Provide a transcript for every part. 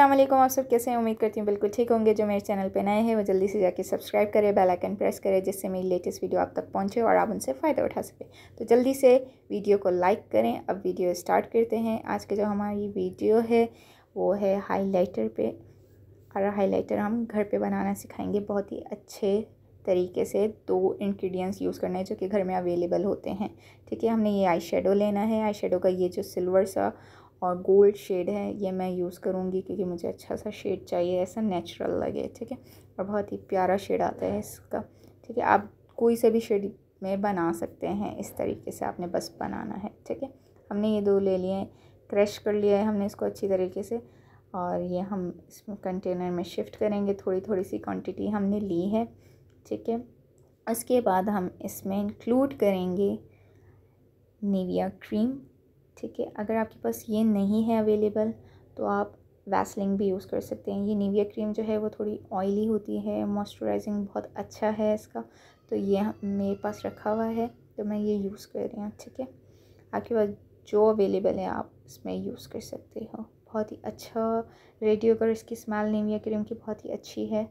अस्सलाम वालेकुम आप सब कैसे हैं उम्मीद करती हूँ बिल्कुल ठीक होंगे जो मेरे चैनल पे नए हैं वो जल्दी से जाके सब्सक्राइब करें बेल आइकन प्रेस करें जिससे मेरी लेटेस्ट वीडियो आप तक पहुँचे और आप उनसे फ़ायदा उठा सकें तो जल्दी से वीडियो को लाइक करें अब वीडियो स्टार्ट करते हैं आज की जो हमारी वीडियो है वो है हाईलाइटर पे और हाईलाइटर हम घर पर बनाना सिखाएंगे बहुत ही अच्छे तरीके से दो इन्ग्रीडियंट्स यूज़ करने हैं जो कि घर में अवेलेबल होते हैं ठीक है हमने ये आई लेना है आई का ये जो सिल्वर सा और गोल्ड शेड है ये मैं यूज़ करूँगी क्योंकि मुझे अच्छा सा शेड चाहिए ऐसा नेचुरल लगे ठीक है और बहुत ही प्यारा शेड आता है इसका ठीक है आप कोई से भी शेड में बना सकते हैं इस तरीके से आपने बस बनाना है ठीक है हमने ये दो ले लिए क्रश कर लिया है हमने इसको अच्छी तरीके से और ये हम इसमें कंटेनर में शिफ्ट करेंगे थोड़ी थोड़ी सी क्वांटिटी हमने ली है ठीक है उसके बाद हम इसमें इंक्लूड करेंगे निविया क्रीम ठीक है अगर आपके पास ये नहीं है अवेलेबल तो आप वैसलिंग भी यूज़ कर सकते हैं ये निविया क्रीम जो है वो थोड़ी ऑयली होती है मॉइस्चराइजिंग बहुत अच्छा है इसका तो ये मेरे पास रखा हुआ है तो मैं ये यूज़ कर रही हूँ ठीक है आपके पास जो अवेलेबल है आप इसमें यूज़ कर सकते हो बहुत ही अच्छा रेडियो कर इसकी स्मेल निविया क्रीम की बहुत ही अच्छी है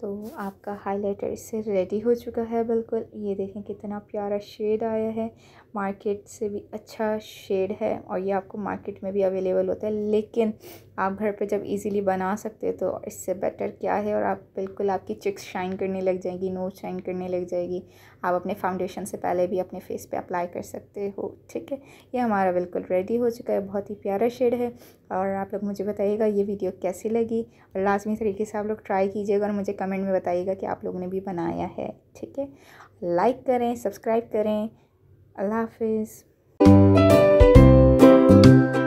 तो आपका हाइलाइटर इससे रेडी हो चुका है बिल्कुल ये देखें कितना प्यारा शेड आया है मार्केट से भी अच्छा शेड है और ये आपको मार्केट में भी अवेलेबल होता है लेकिन आप घर पे जब इजीली बना सकते हो तो इससे बेटर क्या है और आप बिल्कुल आपकी चिक्स शाइन करने लग जाएगी नोज शाइन करने लग जाएगी आप अपने फाउंडेशन से पहले भी अपने फेस पर अप्लाई कर सकते हो ठीक है ये हमारा बिल्कुल रेडी हो चुका है बहुत ही प्यारा शेड है और आप लोग मुझे बताइएगा ये वीडियो कैसी लगी और लाजमी तरीके से आप लोग ट्राई कीजिएगा और मुझे कमेंट में बताइएगा कि आप लोगों ने भी बनाया है ठीक है लाइक करें सब्सक्राइब करें अल्लाह हाफिज़